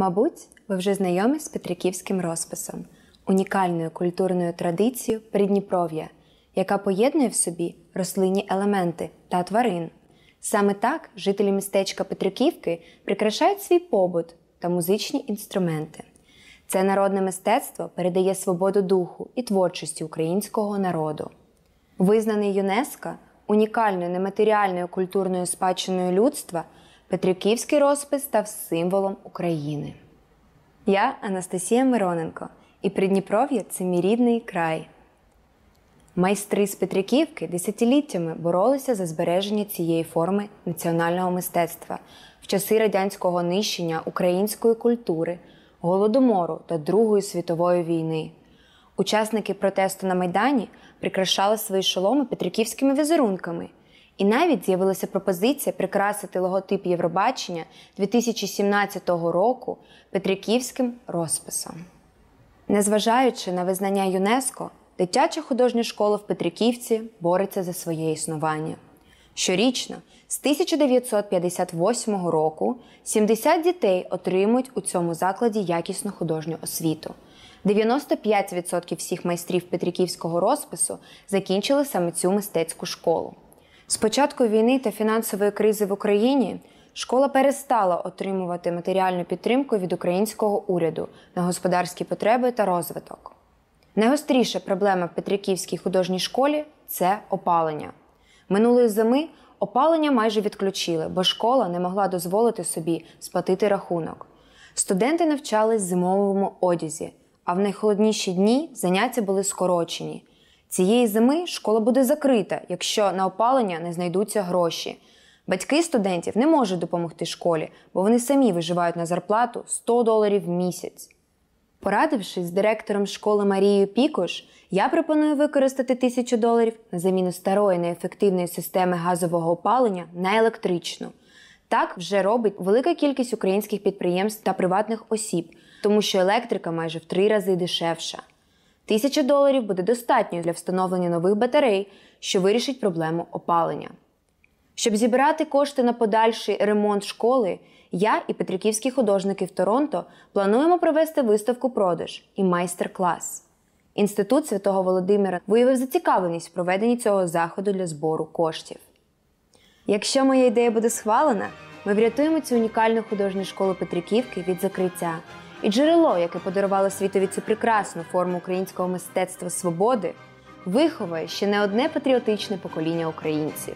Мабуть, ви вже знайомі з Петриківським розписом, унікальною культурною традицією Придніпров'я, яка поєднує в собі рослинні елементи та тварин. Саме так жителі містечка Петриківки прикрашають свій побут та музичні інструменти. Це народне мистецтво передає свободу духу і творчості українського народу. Визнаний ЮНЕСКО унікальною нематеріальною культурною спадщиною людства. Петриківський розпис став символом України. Я Анастасія Мироненко, і Придніпров'я це мій рідний край. Майстри з Петриківки десятиліттями боролися за збереження цієї форми національного мистецтва в часи радянського нищення української культури, голодомору та Другої світової війни. Учасники протесту на Майдані прикрашали свої шоломи петриківськими візерунками. І навіть з'явилася пропозиція прикрасити логотип Євробачення 2017 року Петриківським розписом. Незважаючи на визнання ЮНЕСКО, дитяча художня школа в Петриківці бореться за своє існування. Щорічно з 1958 року 70 дітей отримують у цьому закладі якісну художню освіту. 95% всіх майстрів петриківського розпису закінчили саме цю мистецьку школу. З початку війни та фінансової кризи в Україні школа перестала отримувати матеріальну підтримку від українського уряду на господарські потреби та розвиток. Найгостріша проблема в Петриківській художній школі це опалення. Минулої зими опалення майже відключили, бо школа не могла дозволити собі сплатити рахунок. Студенти навчались в зимовому одязі, а в найхолодніші дні заняття були скорочені. Цієї зими школа буде закрита, якщо на опалення не знайдуться гроші. Батьки студентів не можуть допомогти школі, бо вони самі виживають на зарплату 100 доларів в місяць. Порадившись з директором школи Марією Пікош, я пропоную використати 1000 доларів на заміну старої неефективної системи газового опалення на електричну. Так вже робить велика кількість українських підприємств та приватних осіб, тому що електрика майже в три рази дешевша. Тисяча доларів буде достатньо для встановлення нових батарей, що вирішить проблему опалення. Щоб зібрати кошти на подальший ремонт школи, я і петриківські художники в Торонто плануємо провести виставку продаж і майстер-клас. Інститут святого Володимира виявив зацікавленість в проведенні цього заходу для збору коштів. Якщо моя ідея буде схвалена, ми врятуємо цю унікальну художню школу Петриківки від закриття. І джерело, яке подарувало світові цю прекрасну форму українського мистецтва свободи, виховує ще не одне патріотичне покоління українців.